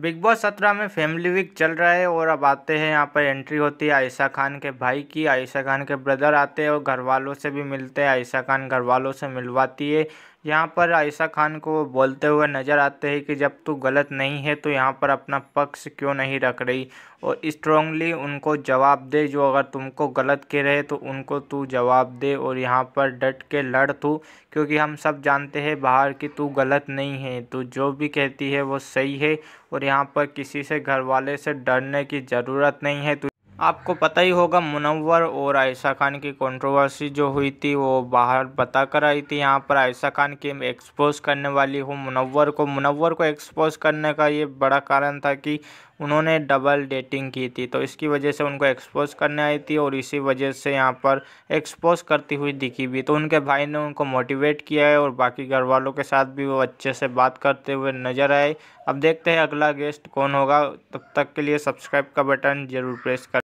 big boss सत्रह में family week चल रहा है और अब आते हैं यहाँ पर एंट्री होती है आयशा खान के भाई की आयशा खान के ब्रदर आते हैं और घर वालों से भी मिलते हैं आयशा खान घर वालों से मिलवाती है यहाँ पर आयशा खान को बोलते हुए नज़र आते हैं कि जब तू गलत नहीं है तो यहाँ पर अपना पक्ष क्यों नहीं रख रही और स्ट्रॉन्गली उनको जवाब दे जो अगर तुमको गलत कह रहे तो उनको तू जवाब दे और यहाँ पर डट के लड़ तू क्योंकि हम सब जानते हैं बाहर कि तू गलत नहीं है तो जो भी कहती है वो सही है और यहाँ पर किसी से घर वाले से डरने की ज़रूरत नहीं है तु आपको पता ही होगा मुनवर और आयशा खान की कंट्रोवर्सी जो हुई थी वो बाहर पता कर आई थी यहाँ पर आयशा खान की एक्सपोज करने वाली हूँ मुनवर को मुनवर को एक्सपोज करने का ये बड़ा कारण था कि उन्होंने डबल डेटिंग की थी तो इसकी वजह से उनको एक्सपोज करने आई थी और इसी वजह से यहाँ पर एक्सपोज करती हुई दिखी भी तो उनके भाई ने उनको मोटिवेट किया है और बाकी घर वालों के साथ भी वो अच्छे से बात करते हुए नज़र आए अब देखते हैं अगला गेस्ट कौन होगा तब तक के लिए सब्सक्राइब का बटन ज़रूर प्रेस कर